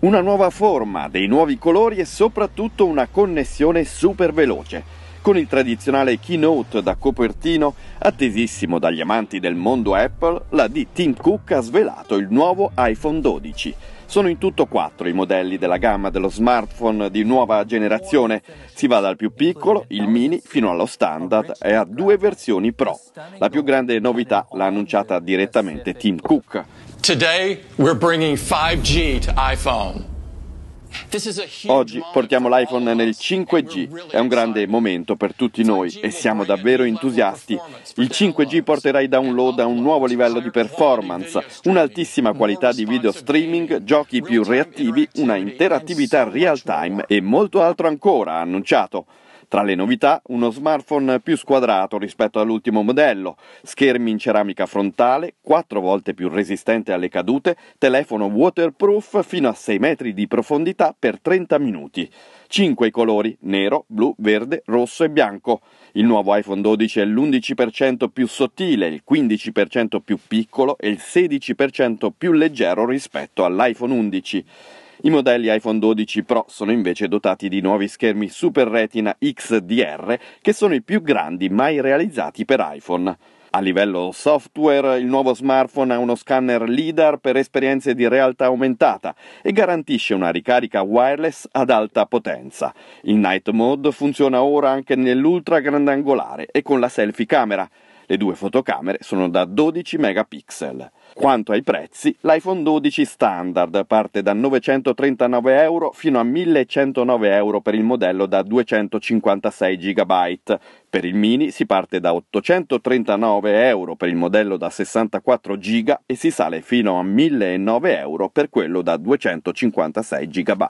una nuova forma, dei nuovi colori e soprattutto una connessione super veloce con il tradizionale keynote da copertino attesissimo dagli amanti del mondo Apple, la di Tim Cook ha svelato il nuovo iPhone 12. Sono in tutto quattro i modelli della gamma dello smartphone di nuova generazione. Si va dal più piccolo, il mini, fino allo standard e a due versioni Pro. La più grande novità l'ha annunciata direttamente Tim Cook. Today we're bringing 5G to iPhone. Oggi portiamo l'iPhone nel 5G, è un grande momento per tutti noi e siamo davvero entusiasti. Il 5G porterà i download a un nuovo livello di performance, un'altissima qualità di video streaming, giochi più reattivi, una interattività real time e molto altro ancora, annunciato. Tra le novità, uno smartphone più squadrato rispetto all'ultimo modello, schermi in ceramica frontale, 4 volte più resistente alle cadute, telefono waterproof fino a 6 metri di profondità per 30 minuti. 5 colori, nero, blu, verde, rosso e bianco. Il nuovo iPhone 12 è l'11% più sottile, il 15% più piccolo e il 16% più leggero rispetto all'iPhone 11. I modelli iPhone 12 Pro sono invece dotati di nuovi schermi Super Retina XDR, che sono i più grandi mai realizzati per iPhone. A livello software, il nuovo smartphone ha uno scanner LIDAR per esperienze di realtà aumentata e garantisce una ricarica wireless ad alta potenza. Il Night Mode funziona ora anche nell'ultra grandangolare e con la selfie camera, le due fotocamere sono da 12 megapixel. Quanto ai prezzi, l'iPhone 12 standard parte da 939 euro fino a 1109 euro per il modello da 256 GB. Per il mini si parte da 839 euro per il modello da 64 GB e si sale fino a 1009 euro per quello da 256 GB.